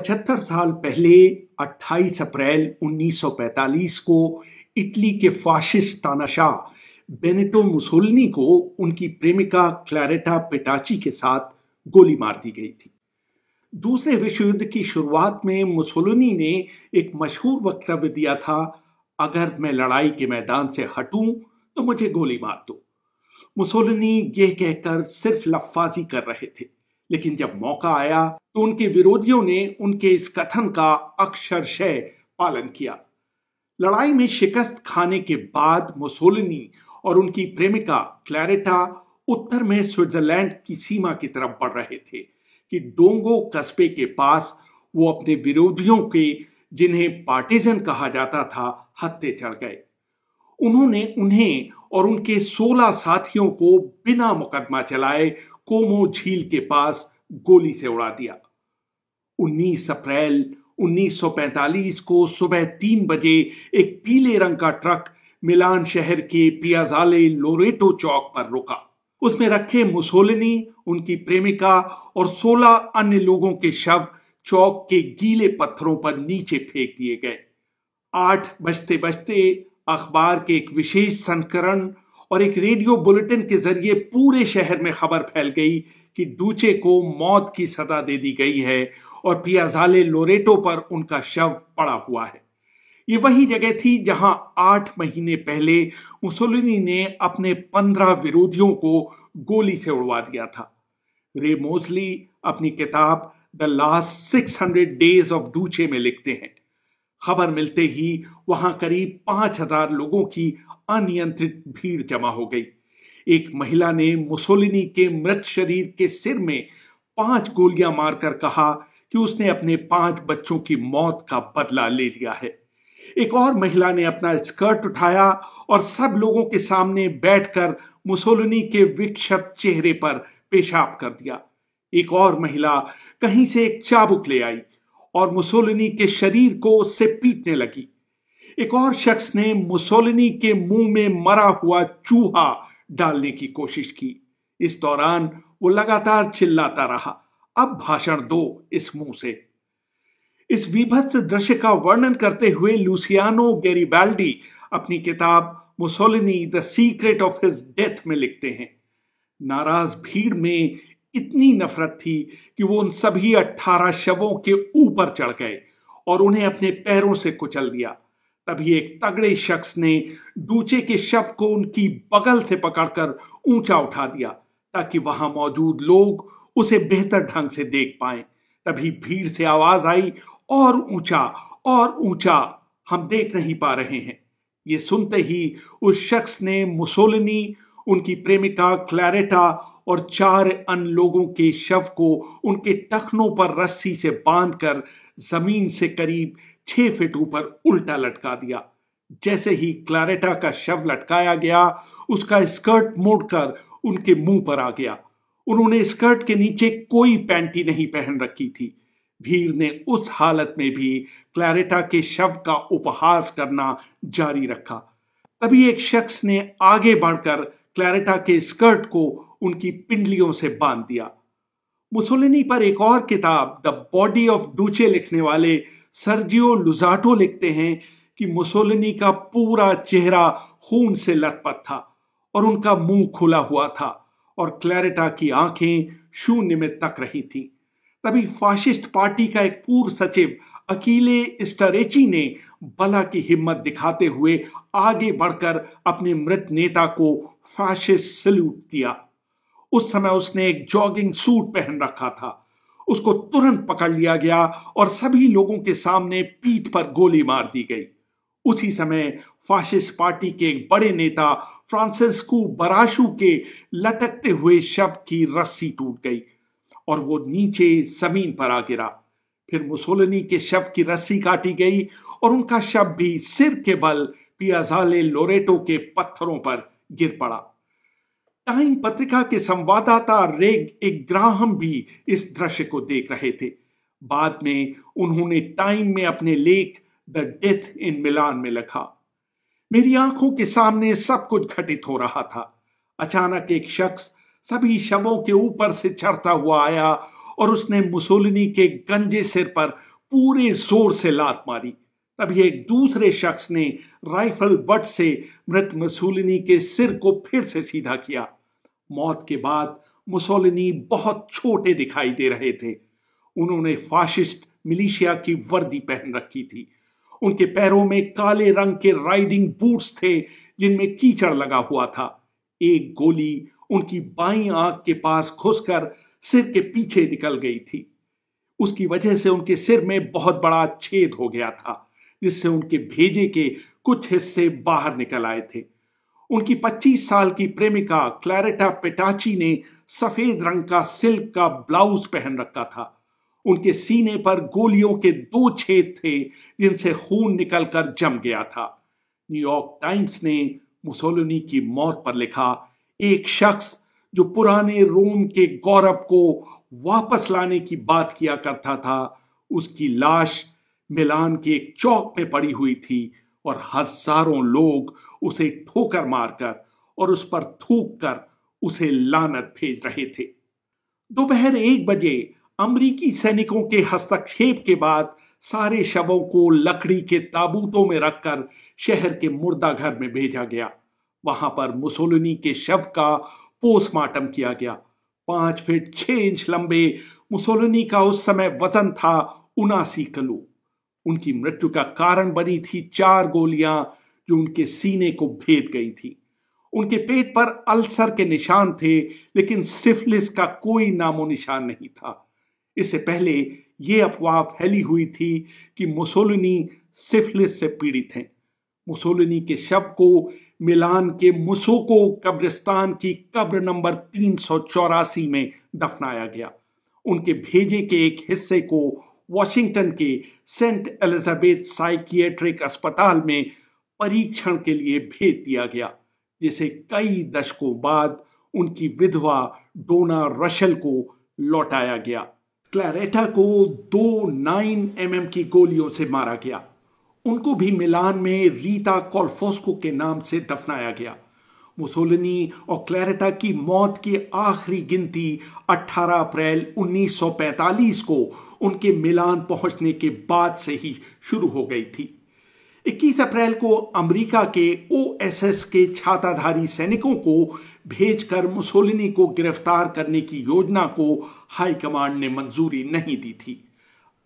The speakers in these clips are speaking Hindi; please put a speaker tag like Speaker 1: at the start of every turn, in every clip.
Speaker 1: 75 साल पहले 28 अप्रैल 1945 को इटली के फाशिस्ट तानाशाह बेनेटो मुसोलनी को उनकी प्रेमिका क्लैरेटा पेटाची के साथ गोली मार दी गई थी दूसरे विश्व युद्ध की शुरुआत में मुसोलिनी ने एक मशहूर वक्तव्य दिया था अगर मैं लड़ाई के मैदान से हटूं तो मुझे गोली मार दो मुसोलिनी यह कहकर सिर्फ लफाजी कर रहे थे लेकिन जब मौका आया तो उनके विरोधियों ने उनके इस कथन का अक्षरशय पालन किया लड़ाई में शिकस्त खाने के बाद मुसोलिनी और उनकी प्रेमिका क्लैरिटा उत्तर में स्विट्जरलैंड की सीमा की तरफ बढ़ रहे थे कि डोंगो कस्बे के पास वो अपने विरोधियों के जिन्हें पार्टीजन कहा जाता था हत्ते चढ़ गए उन्होंने उन्हें और उनके 16 साथियों को बिना मुकदमा चलाए कोमो झील के पास गोली से उड़ा दिया 19 अप्रैल 1945 को सुबह तीन बजे एक पीले रंग का ट्रक मिलान शहर के पियाजाले लोरेटो चौक पर रुका उसमें रखे मुसोलिनी उनकी प्रेमिका और 16 अन्य लोगों के शव चौक के गीले पत्थरों पर नीचे फेंक दिए गए आठ बजते बजते अखबार के एक विशेष संस्करण और एक रेडियो बुलेटिन के जरिए पूरे शहर में खबर फैल गई कि डूचे को मौत की सजा दे दी गई है और पियाजाले लोरेटो पर उनका शव पड़ा हुआ है ये वही जगह थी जहां आठ महीने पहले मुसोलिनी ने अपने पंद्रह विरोधियों को गोली से उड़वा दिया था रे मोजली अपनी किताब the last six hundred days of Duce में लिखते हैं खबर मिलते ही वहां करीब पांच हजार लोगों की अनियंत्रित भीड़ जमा हो गई एक महिला ने मुसोलिनी के मृत शरीर के सिर में पांच गोलियां मारकर कहा कि उसने अपने पांच बच्चों की मौत का बदला ले लिया है एक और महिला ने अपना स्कर्ट उठाया और सब लोगों के सामने बैठकर मुसोलिनी के विक्षत चेहरे पर पेशाब कर दिया एक और महिला कहीं से एक चाबुक ले आई और मुसोलिनी के शरीर को उससे पीटने लगी एक और शख्स ने मुसोलिनी के मुंह में मरा हुआ चूहा डालने की कोशिश की इस दौरान वो लगातार चिल्लाता रहा अब भाषण दो इस मुंह से इस विभत्स दृश्य का वर्णन करते हुए लुसियानो गैरीबैल्डी अपनी किताब Mussolini the secret of his death में लिखते हैं नाराज भीड़ में इतनी नफरत थी कि वो उन सभी अट्ठारह शवों के ऊपर चढ़ गए और उन्हें अपने पैरों से कुचल दिया तभी एक तगड़े शख्स ने डूचे के शव को उनकी बगल से पकड़कर ऊंचा उठा दिया ताकि वहां मौजूद लोग उसे बेहतर ढंग से देख पाए तभी भीड़ से आवाज आई और ऊंचा और ऊंचा हम देख नहीं पा रहे हैं ये सुनते ही उस शख्स ने मुसोलिनी उनकी प्रेमिका क्लैरेटा और चार अन्य लोगों के शव को उनके टखनों पर रस्सी से बांधकर जमीन से करीब छह फीट ऊपर उल्टा लटका दिया जैसे ही क्लारेटा का शव लटकाया गया उसका स्कर्ट मोड़कर उनके मुंह पर आ गया उन्होंने स्कर्ट के नीचे कोई पैंटी नहीं पहन रखी थी भीड़ ने उस हालत में भी क्लैरेटा के शव का उपहास करना जारी रखा तभी एक शख्स ने आगे बढ़कर क्लैरेटा के स्कर्ट को उनकी पिंडलियों से बांध दिया मुसोलिनी पर एक और किताब द बॉडी ऑफ डूचे लिखने वाले सर्जियो लुजाटो लिखते हैं कि मुसोलिनी का पूरा चेहरा खून से लथपथ था और उनका मुंह खुला हुआ था और क्लैरिटा की आंखें शून्य में तक रही थी तभी फासिस्ट पार्टी का एक पूर्व सचिव अकेले स्टरेची ने बला की हिम्मत दिखाते हुए आगे बढ़कर अपने मृत नेता को फासिस्ट सल्यूट दिया उस समय उसने एक जॉगिंग सूट पहन रखा था उसको तुरंत पकड़ लिया गया और सभी लोगों के सामने पीठ पर गोली मार दी गई उसी समय फासिस्ट पार्टी के एक बड़े नेता फ्रांसिस्को बराशु के लटकते हुए शव की रस्सी टूट गई और वो नीचे जमीन पर आ गिरा फिर मुसोलिनी के शव की रस्सी काटी गई और उनका शव भी सिर के बल पियाजाले लोरेटो के पत्थरों पर गिर पड़ा टाइम पत्रिका के संवाददाता रेग एक ग्राहम भी इस दृश्य को देख रहे थे बाद में उन्होंने टाइम में अपने लेख द डेथ इन मिलान में लिखा मेरी आंखों के सामने सब कुछ घटित हो रहा था अचानक एक शख्स सभी शवों के ऊपर से चढ़ता हुआ आया और उसने मुसोलिनी के गंजे सिर पर पूरे जोर से लात मारी तभी एक दूसरे शख्स ने राइफल बट से मृत मुसोलिनी के सिर को फिर से सीधा किया मौत के बाद मुसोलिनी बहुत छोटे दिखाई दे रहे थे उन्होंने फासिस्ट मिलिशिया की वर्दी पहन रखी थी उनके पैरों में काले रंग के राइडिंग बूट्स थे जिनमें कीचड़ लगा हुआ था एक गोली उनकी बाई आंख के पास घुसकर सिर के पीछे निकल गई थी उसकी वजह से उनके सिर में बहुत बड़ा छेद हो गया था जिससे उनके भेजे के कुछ हिस्से बाहर निकल आए थे उनकी 25 साल की प्रेमिका क्लैरेटा पेटाची ने सफेद रंग का सिल्क का ब्लाउज पहन रखा था उनके सीने पर गोलियों के दो छेद थे जिनसे खून निकलकर जम गया था न्यूयॉर्क टाइम्स ने मुसोलिनी की मौत पर लिखा एक शख्स जो पुराने रोम के गौरव को वापस लाने की बात किया करता था उसकी लाश मिलान के एक चौक में पड़ी हुई थी और हजारों लोग उसे ठोकर मारकर और उस पर थूक कर उसे लानत भेज रहे थे दोपहर एक बजे अमरीकी सैनिकों के हस्तक्षेप के बाद सारे शवों को लकड़ी के ताबूतों में रखकर शहर के मुर्दा घर में भेजा गया वहां पर मुसोलिनी के शव का पोस्टमार्टम किया गया पांच फीट छह इंच लंबे मुसोलिनी का उस समय वजन था उनासी कलू उनकी मृत्यु का कारण बनी थी चार गोलियां जो उनके सीने को भेद गई थी उनके पेट पर अल्सर के निशान थे लेकिन सिफलिस का कोई नामो निशान नहीं था इससे पहले ये अफवाह फैली हुई थी कि मुसोलिनी सिफलिस से पीड़ित हैं मुसोलिनी के शव को मिलान के मुसोको कब्रिस्तान की कब्र नंबर तीन में दफनाया गया उनके भेजे के एक हिस्से को वॉशिंगटन के सेंट एलिजाबेथ साइकियट्रिक अस्पताल में परीक्षण के लिए भेज दिया गया जिसे कई दशकों बाद उनकी विधवा डोना रशल को लौटाया गया क्लैरेटा को दो नाइन एम mm की गोलियों से मारा गया उनको भी मिलान में रीता कॉल्फोस्को के नाम से दफनाया गया मुसोलिनी और क्लैरिटा की मौत की आखिरी गिनती 18 अप्रैल 1945 को उनके मिलान पहुंचने के बाद से ही शुरू हो गई थी 21 अप्रैल को अमेरिका के ओएसएस के छाताधारी सैनिकों को भेजकर मुसोलिनी को गिरफ्तार करने की योजना को हाईकमांड ने मंजूरी नहीं दी थी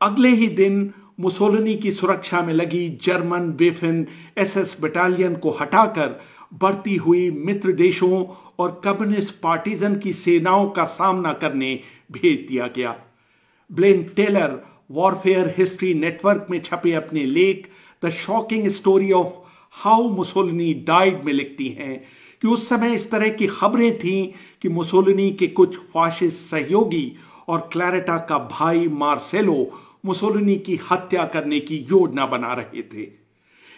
Speaker 1: अगले ही दिन मुसोलिनी की सुरक्षा में लगी जर्मन बेफिन एसएस बटालियन को हटाकर बढ़ती हुई मित्र देशों और कम्युनिस्ट पार्टीजन की सेनाओं का सामना करने भेज दिया गया Blaine Taylor warfare history network में छपे अपने लेख the shocking story of how Mussolini died में लिखती हैं कि उस समय इस तरह की खबरें थीं कि मुसोलिनी के कुछ फाशिस्ट सहयोगी और क्लैरेटा का भाई मार्सेलो मुसोलिनी की हत्या करने की योजना बना रहे थे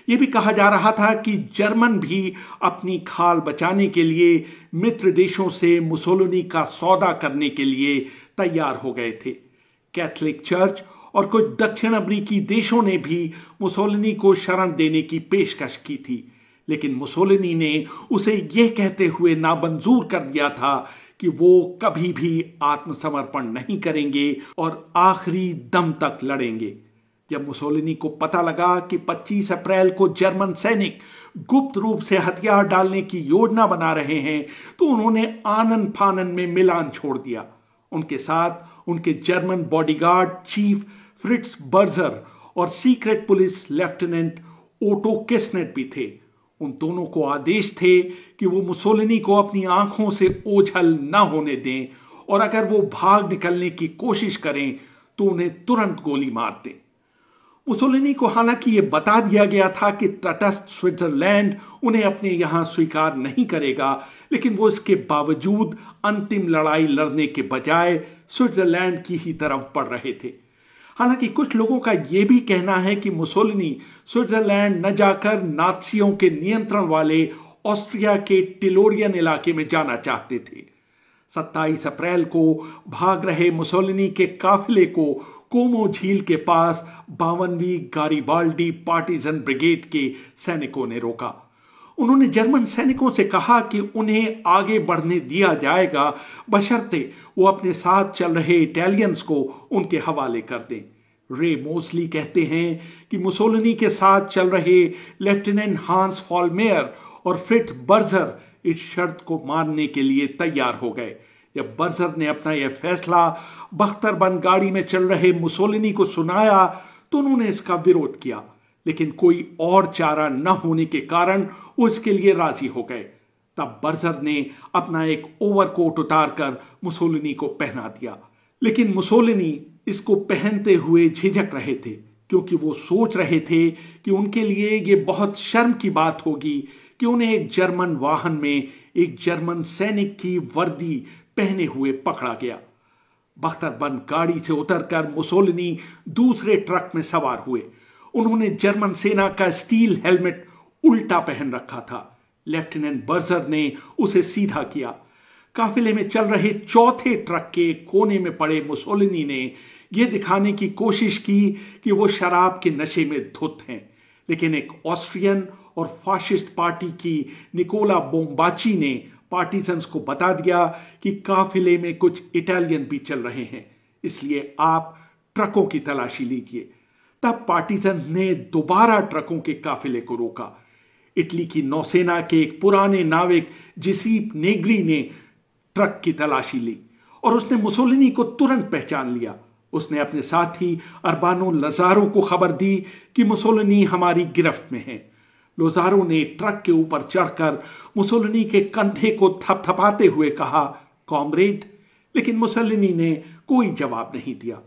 Speaker 1: ये भी कहा जा रहा था कि जर्मन भी अपनी खाल बचाने के लिए मित्र देशों से मुसोलिनी का सौदा करने के लिए तैयार हो गए थे कैथलिक चर्च और कुछ दक्षिण अमरीकी देशों ने भी मुसोलिनी को शरण देने की पेशकश की थी लेकिन मुसोलिनी ने उसे यह कहते हुए नामंजूर कर दिया था कि वो कभी भी आत्मसमर्पण नहीं करेंगे और आखिरी दम तक लड़ेंगे जब मुसोलिनी को पता लगा कि 25 अप्रैल को जर्मन सैनिक गुप्त रूप से हथियार डालने की योजना बना रहे हैं तो उन्होंने आनंद फानन में मिलान छोड़ दिया उनके साथ उनके German bodyguard chief Fritz Birzer और secret police lieutenant Otto Kisnatt भी थे उन दोनों को आदेश थे कि वो मुसोलिनी को अपनी आंखों से ओझल न होने दें और अगर वो भाग निकलने की कोशिश करें तो उन्हें तुरंत गोली मार दें मुसोलिनी को हालांकि ये बता दिया गया था कि तटस्थ स्विट्जरलैंड उन्हें अपने यहाँ स्वीकार नहीं करेगा लेकिन वो इसके बावजूद अंतिम लड़ाई लड़ने के बजाय स्विट्जरलैंड की ही तरफ बढ़ रहे थे हालांकि कुछ लोगों का ये भी कहना है कि मुसोलिनी स्विट्जरलैंड न जाकर नाथसियों के नियंत्रण वाले ऑस्ट्रिया के टिलोरियन इलाके में जाना चाहते थे 27 अप्रैल को भाग रहे मुसोलिनी के काफिले को कोमो झील के पास बावनवी गारीबाल्डी पार्टीजन ब्रिगेड के सैनिकों ने रोका उन्होंने जर्मन सैनिकों से कहा कि उन्हें आगे बढ़ने दिया जाएगा बशर्ते वो अपने साथ चल रहे इटालियंस को उनके हवाले कर दें रे मोसली कहते हैं कि मुसोलिनी के साथ चल रहे लेफ्टिनेंट हांस फॉलमेयर और फ्रिट बर्जर इस शर्त को मानने के लिए तैयार हो गए जब बर्जर ने अपना यह फैसला बख्तरबंद गाड़ी में चल रहे मुसोलिनी को सुनाया तो उन्होंने इसका विरोध किया लेकिन कोई और चारा न होने के कारण उसके लिए राजी हो गए तब बर्जर ने अपना एक ओवरकोट उतारकर मुसोलिनी को पहना दिया लेकिन मुसोलिनी इसको पहनते हुए झिझक रहे थे क्योंकि वो सोच रहे थे कि उनके लिए ये बहुत शर्म की बात होगी कि उन्हें एक जर्मन वाहन में एक जर्मन सैनिक की वर्दी पहने हुए पकड़ा गया बख्तरबंद गाड़ी से उतरकर मुसोलिनी दूसरे ट्रक में सवार हुए उन्होंने जर्मन सेना का स्टील हेलमेट उल्टा पहन रखा था लेफ्टिनेंट बर्जर ने उसे सीधा किया काफिले में चल रहे चौथे ट्रक के कोने में पड़े मुसोलिनी ने यह दिखाने की कोशिश की कि वो शराब के नशे में धुत हैं लेकिन एक ऑस्ट्रियन और फासिस्ट पार्टी की निकोला बोम्बाची ने पार्टीजन्स को बता दिया कि काफिले में कुछ इटालियन भी चल रहे हैं इसलिए आप ट्रकों की तलाशी लीजिए तब पार्टीजन ने दोबारा ट्रकों के काफिले को रोका इटली की नौसेना के एक पुराने नाविक जिसीप नेगरी ने ट्रक की तलाशी ली और उसने मुसोलिनी को तुरंत पहचान लिया उसने अपने साथी अरबानो लजारो को खबर दी कि मुसोलिनी हमारी गिरफ्त में है लोजारो ने ट्रक के ऊपर चढ़कर मुसोलिनी के कंधे को थपथपाते हुए कहा कॉमरेड लेकिन मुसोलिनी ने कोई जवाब नहीं दिया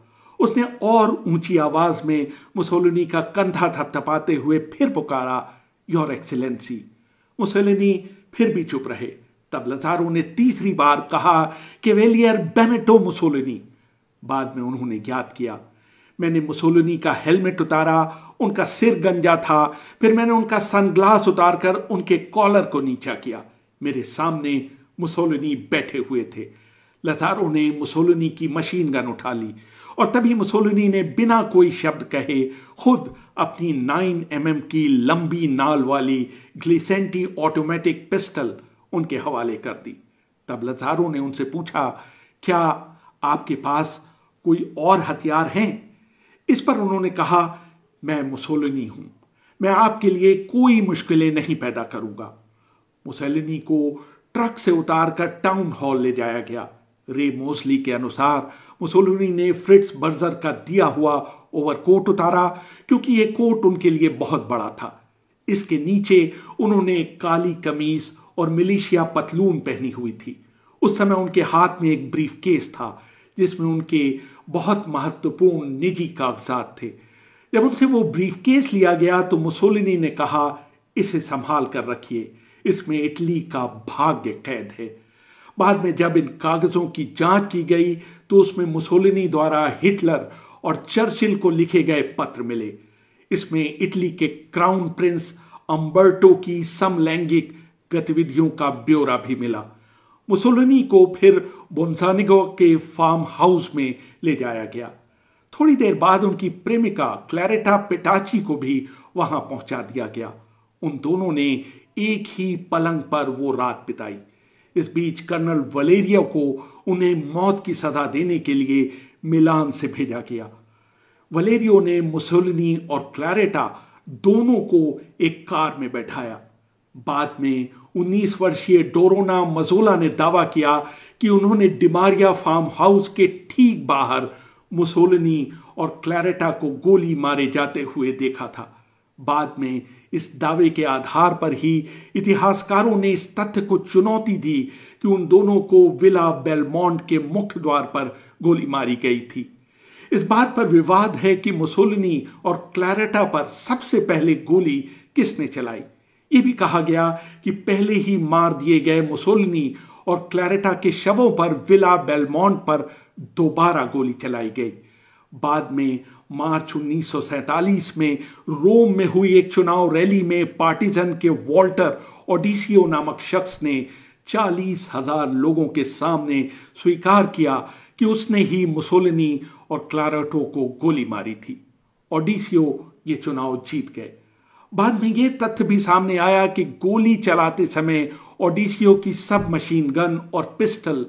Speaker 1: उसने और ऊंची आवाज में मुसोलिनी का कंधा थपथपाते हुए फिर पुकारा योर एक्सीलेंसी मुसोलिनी फिर भी चुप रहे तब लजारो ने तीसरी बार कहा कि वेलियर बेनेटो मुसोलिनी बाद में उन्होंने याद किया मैंने मुसोलिनी का हेलमेट उतारा उनका सिर गंजा था फिर मैंने उनका सनग्लास उतारकर उनके कॉलर को नीचा किया मेरे सामने मुसोलिनी बैठे हुए थे लतारो ने मुसोलिनी की मशीन गन उठा ली और तभी मुसोलिनी ने बिना कोई शब्द कहे खुद अपनी 9 एम mm की लंबी नाल वाली ग्लिसेंटी ऑटोमेटिक पिस्टल उनके हवाले कर दी तब लजारो ने उनसे पूछा क्या आपके पास कोई और हथियार हैं इस पर उन्होंने कहा मैं मुसोलिनी हूं मैं आपके लिए कोई मुश्किलें नहीं पैदा करूंगा मुसोलिनी को ट्रक से उतारकर टाउन हॉल ले जाया गया रे मोसली के अनुसार मुसोलिनी ने फ्रिट्स बर्जर का दिया हुआ ओवरकोट उतारा क्योंकि ये कोट उनके लिए बहुत बड़ा था इसके नीचे उन्होंने काली कमीज और मिलिशिया पतलून पहनी हुई थी उस समय उनके हाथ में एक ब्रीफ केस था जिसमें उनके बहुत महत्वपूर्ण निजी कागजात थे जब उनसे वो ब्रीफ केस लिया गया तो मुसोलिनी ने कहा इसे संभाल कर रखिए इसमें इटली का भाग्य कैद है बाद में जब इन कागजों की जांच की गई तो उसमें मुसोलिनी द्वारा हिटलर और चर्चिल को लिखे गए पत्र मिले इसमें इटली के क्राउन प्रिंस अम्बर्टो की समलैंगिक गतिविधियों का ब्यौरा भी मिला मुसोलिनी को फिर बोनसानिगो के फार्म हाउस में ले जाया गया थोड़ी देर बाद उनकी प्रेमिका क्लैरेटा पिटाची को भी वहां पहुंचा दिया गया उन दोनों ने एक ही पलंग पर वो रात बिताई इस बीच कर्नल वलेरिया को उन्हें मौत की सजा देने के लिए मिलान से भेजा गया वलेरियो ने मुसोलिनी और क्लैरेटा दोनों को एक कार में बैठाया बाद में 19 वर्षीय डोरोना मजोला ने दावा किया कि उन्होंने डिमारिया फार्म हाउस के ठीक बाहर मुसोलनी और क्लैरेटा को गोली मारे जाते हुए देखा था बाद में इस दावे के आधार पर ही इतिहासकारों ने इस तथ्य को चुनौती दी कि उन दोनों को विला बेलमोंट के मुख्य द्वार पर गोली मारी गई थी इस बात पर विवाद है कि मुसोलिनी और क्लैरेटा पर सबसे पहले गोली किसने चलाई यह भी कहा गया कि पहले ही मार दिए गए मुसोलिनी और क्लैरेटा के शवों पर विला बेलमोंट पर दोबारा गोली चलाई गई बाद में मार्च 1947 में रोम में हुई एक चुनाव रैली में पार्टीजन के वॉल्टर ओडिसियो नामक शख्स ने चालीस हजार लोगों के सामने स्वीकार किया कि उसने ही मुसोलिनी और क्लारटो को गोली मारी थी ओडिसियो ये चुनाव जीत गए बाद में यह तथ्य भी सामने आया कि गोली चलाते समय ओडिसियो की सब मशीन गन और पिस्टल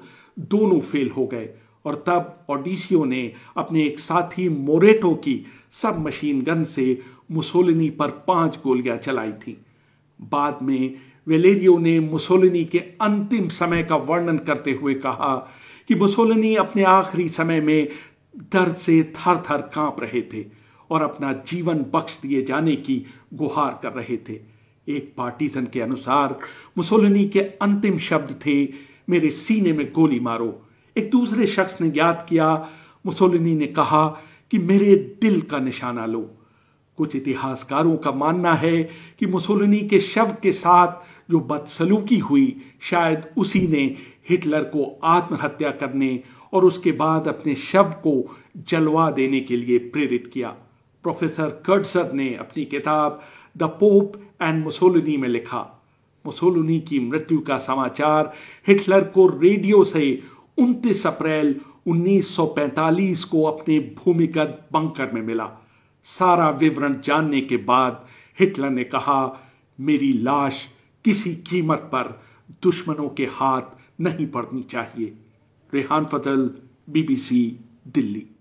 Speaker 1: दोनों फेल हो गए और तब ओडिसियो ने अपने एक साथी मोरेटो की सब मशीन गन से मुसोलिनी पर पांच गोलियां चलाई थी बाद में वेलेरियो ने मुसोलिनी के अंतिम समय का वर्णन करते हुए कहा कि मुसोलिनी अपने आखिरी समय में दर्द से थर थर कांप रहे थे और अपना जीवन बख्श दिए जाने की गुहार कर रहे थे एक पार्टीजन के अनुसार मुसोलिनी के अंतिम शब्द थे मेरे सीने में गोली मारो एक दूसरे शख्स ने याद किया मुसोलिनी ने कहा कि मेरे दिल का निशाना लो कुछ इतिहासकारों का मानना है कि मुसोलिनी के शव के साथ जो बदसलूकी हुई शायद उसी ने हिटलर को आत्महत्या करने और उसके बाद अपने शव को जलवा देने के लिए प्रेरित किया प्रोफेसर कर्टसर ने अपनी किताब द पोप एंड मुसोलिनी में लिखा मुसोलिनी की मृत्यु का समाचार हिटलर को रेडियो से उनतीस अप्रैल 1945 को अपने भूमिगत बंकर में मिला सारा विवरण जानने के बाद हिटलर ने कहा मेरी लाश किसी कीमत पर दुश्मनों के हाथ नहीं पड़नी चाहिए रेहान फतल बीबीसी दिल्ली